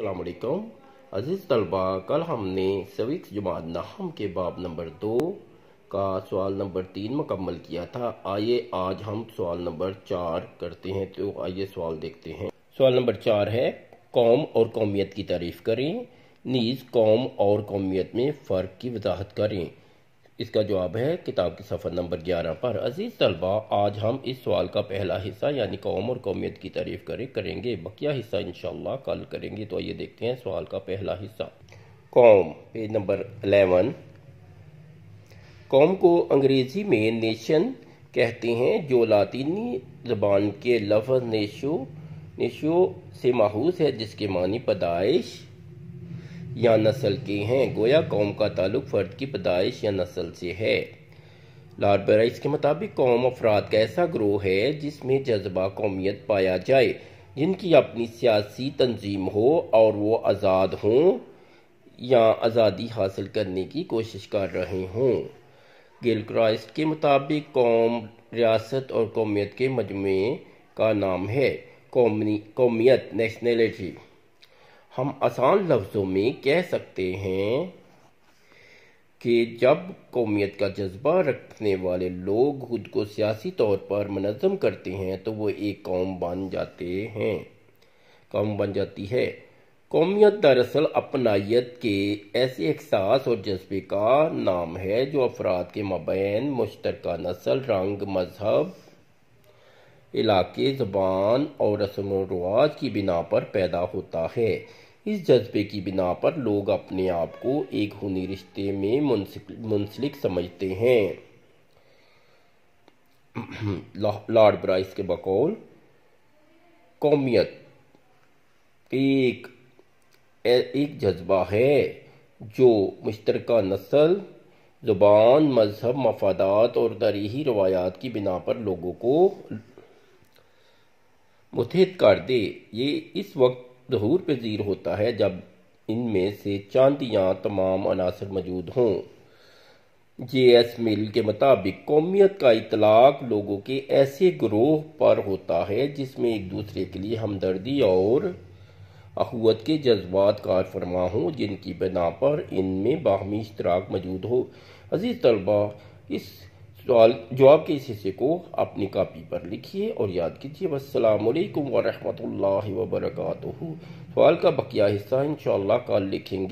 अल्लाम अज़ीज़ तलबा कल हमने सविक जुमात नाहम के बाब नंबर दो का सवाल नंबर तीन मुकम्मल किया था आइए आज हम सवाल नंबर चार करते हैं तो आइए सवाल देखते हैं सवाल नंबर चार है कौम और कौमियत की तारीफ करें नीज़ कौम और कौमियत में फ़र्क की वजाहत करें इसका जवाब है किताब के सफ़र नंबर ग्यारह पर अजीज़ तलबा आज हम इस सवाल का पहला हिस्सा यानी कौम और कौमियत की तारीफ करें करेंगे बकिया हिस्सा इन कल करेंगे तो आइए देखते हैं सवाल का पहला हिस्सा कौम पेज नंबर अलेवन कौम को अंग्रेज़ी में नेशन कहते हैं जो लातीनी ज़बान के लफ्ज़ नेशो नेशो से माहूस है जिसके मानी पैदाइश या नस्ल के हैं गोया कौम का ताल्लुक फ़र्द की पैदाइश या नस्ल से है लॉर्ड बराइस के मुताबिक कौम अफराद का ऐसा ग्रोह है जिसमें जज्बा कौमियत पाया जाए जिनकी अपनी सियासी तंजीम हो और वो आज़ाद हों या आज़ादी हासिल करने की कोशिश कर रहे हों गिल क्राइस्ट के मुताबिक कौम रियासत और कौमियत के मजमे का नाम है कौमी कौमियत नेशनलिटी हम आसान लफ्ज़ों में कह सकते हैं कि जब कौमियत का जज्बा रखने वाले लोग खुद को सियासी तौर पर मनज़म करते हैं तो वो एक कौम बन जाते हैं कौम बन जाती है कौमियत दरअसल अपनाइत के ऐसे एहसास और जज्बे का नाम है जो अफराद के मबैन मुश्तरक नस्ल रंग मजहब इलाके ज़बान और रस्म रवाज की बिना पर पैदा होता है इस जज्बे की बिना पर लोग अपने आप को एक हुनी रिश्ते में मुंसलिक समझते हैं लॉर्ड ब्राइस के बकौल कौमियत एक एक जज्बा है जो मुश्तर नस्ल ज़ुबान मजहब मफादात और तरीही रवायात की बिना पर लोगों को मुथित कर दे ये इस वक्त जहूर पजीर होता है जब इनमें से चांद या तमाम अनासर मौजूद हों जे एस मिल के मुताबिक कौमियत का इतलाक लोगों के ऐसे ग्रोह पर होता है जिसमें एक दूसरे के लिए हमदर्दी और अखवत के जज्बात कार फरमा हों जिनकी बिना पर इनमें बाहमी इश्तराक मौजूद हो अजीज़ तलबा इस सवाल तो जवाब के इस हिस्से को अपनी कापी पर लिखिए और याद कीजिए वालेकुम वरहमतुल्लाहि वबरकातुहू सवाल का बकिया हिस्सा इन कल लिखेंगे